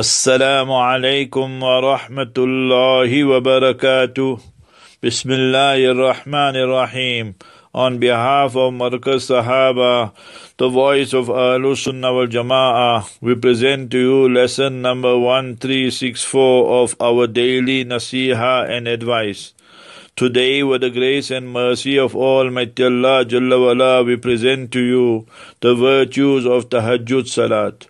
السلام عليكم ورحمة الله وبركاته بسم الله الرحمن الرحيم On behalf of Marqas Sahaba, the voice of Ahlul Sunnah wal Jama'ah, we present to you lesson number 1364 of our daily Nasiha and advice. Today, with the grace and mercy of Almighty Allah Jalla wala, we present to you the virtues of Tahajjud Salat.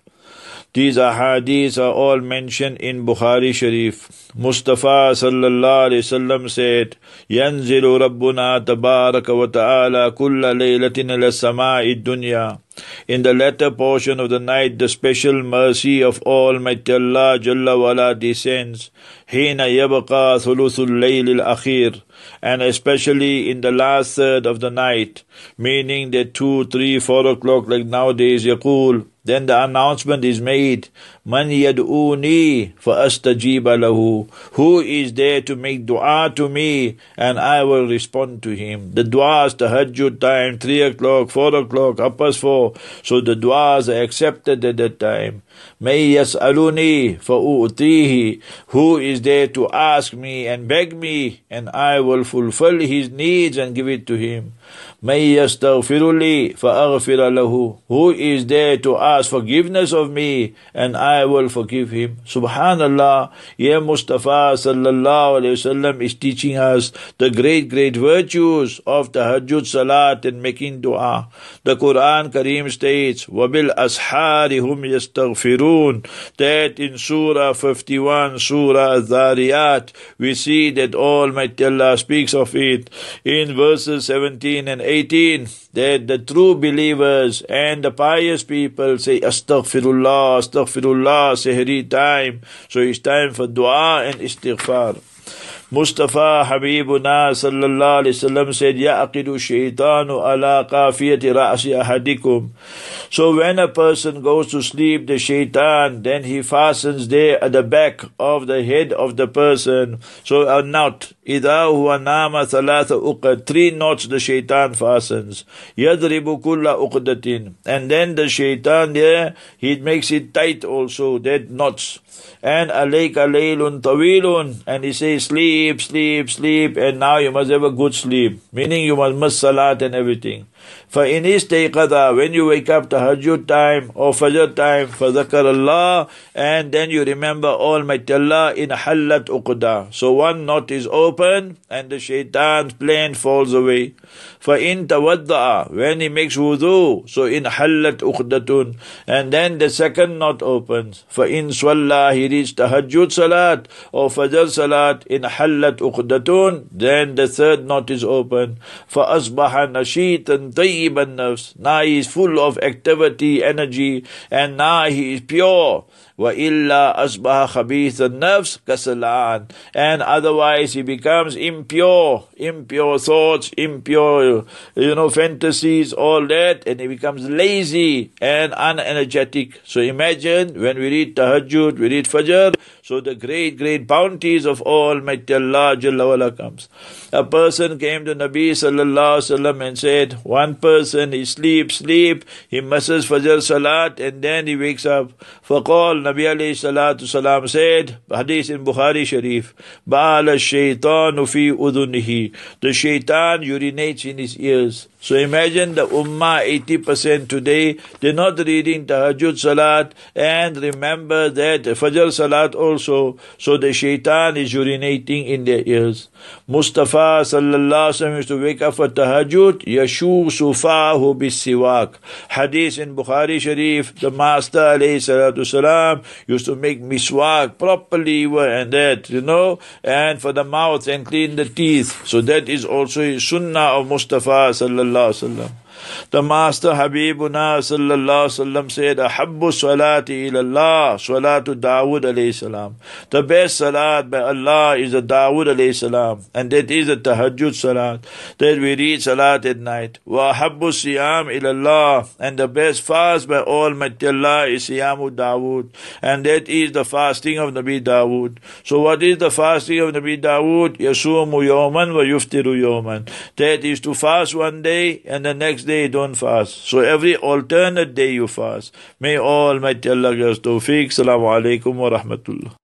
These ahadith are all mentioned in Bukhari Sharif. Mustafa sallallahu alayhi wasallam said, Yanzilu Rabbuna tabaraka wa ta'ala kulla laylatin ila sama'i dunya. In the latter portion of the night, the special mercy of Almighty Allah Jalla wala descends. Hina yabqa thuluthul layl al-akhir. And especially in the last third of the night, meaning that two, three, four o'clock like nowadays, yaqul. Then the announcement is made, Man yad'uni astajiba lahu. Who is there to make dua to me and I will respond to him. The duas, the hajjud time, 3 o'clock, 4 o'clock, up past 4. So the duas are accepted at that time. May yas'aluni fa'u'tihi. Who is there to ask me and beg me and I will fulfill his needs and give it to him. May يَسْتَغْفِرُ لِي فَأَغْفِرَ لَهُ Who is there to ask forgiveness of me and I will forgive him? Subhanallah, Ya Mustafa sallallahu alayhi wasallam is teaching us the great, great virtues of the Hajjud Salat and making dua. The Quran Kareem states, وَبِالْأَسْحَارِ هُمْ yastaghfirun." That in Surah 51, Surah Zariyat, we see that Almighty Allah speaks of it in verses 17 and 18. 18 that the true believers and the pious people say astaghfirullah astaghfirullah sehri time so it's time for dua and istighfar Mustafa Habibuna sallallahu alaihi wasallam said, "Yaqidu shaitanu ala qafiyati ra'si ahadikum." So when a person goes to sleep, the shaitan then he fastens there at the back of the head of the person. So a knot, idha huwa nama thalatha uqad, three knots the shaitan fastens. Yadribu kulla uqdatin, and then the shaitan there he makes it tight also that knots. And alayka laylun tawilun, and he says sleep sleep, sleep, sleep, and now you must have a good sleep, meaning you must miss salat and everything. For in istiqada, when you wake up to hajjud time or fajr time, for Allah, and then you remember Almighty Allah in halat uqda. So one knot is open and the shaitan's plan falls away. For in tawadda'a, when he makes wudu, so in halat uqdatun, and then the second knot opens. For in swalla, he the tahajjud salat or fajr salat in halat uqdatun, then the third knot is open. For asbaha nasheetan the nafs. Now he is full of activity, energy, and now he is pure. وَإِلَّا أَصْبَحَ خَبِيثَ nafs kasalan And otherwise he becomes impure, impure thoughts, impure, you know, fantasies, all that, and he becomes lazy and unenergetic. So imagine when we read Tahajjud, we read Fajr, so the great, great bounties of Almighty Allah Jalla comes. A person came to Nabi Sallallahu Alaihi and said, one person, he sleeps, sleep, he misses Fajr Salat, and then he wakes up. call. Nabi alayhi salatu salam said, hadith in Bukhari Sharif, Ba'ala shaitan fi udunihi. The shaitan urinates in his ears. So imagine the ummah 80% today, they're not reading tahajjud salat and remember that fajr salat also. So the shaitan is urinating in their ears. Mustafa sallallahu alaihi wasallam used to wake up for tahajjud, yashu sufahu Siwak. Hadith in Bukhari Sharif, the master alayhi salatu salam used to make miswak properly and that, you know, and for the mouth and clean the teeth. So that is also a sunnah of Mustafa sallallahu alaihi wasallam. The Master Habibuna sallallahu sallam said, Ahabbu salati ilallah, salatu Dawood alayhi salam. The best salat by Allah is the Dawood alayhi salam. And that is the tahajjud salat. That we read salat at night. Wa ahabbu siyam ilallah. And the best fast by Almighty Allah is siyamu Dawood. And that is the fasting of Nabi Dawood. So what is the fasting of Nabi Dawood? Yasumu yawman wa yuftiru yawman. That is to fast one day and the next day don't fast. So every alternate day you fast. May Almighty Allah give us tawfiq. Salaamu Alaikum wa Rahmatullah.